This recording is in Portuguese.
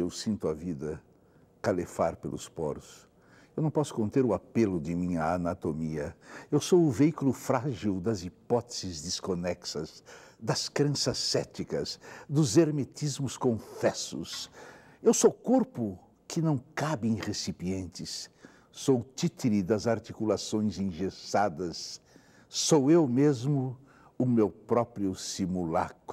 eu sinto a vida calefar pelos poros. Eu não posso conter o apelo de minha anatomia. Eu sou o veículo frágil das hipóteses desconexas, das crenças céticas, dos hermetismos confessos. Eu sou corpo que não cabe em recipientes. Sou títere das articulações engessadas. Sou eu mesmo o meu próprio simulacro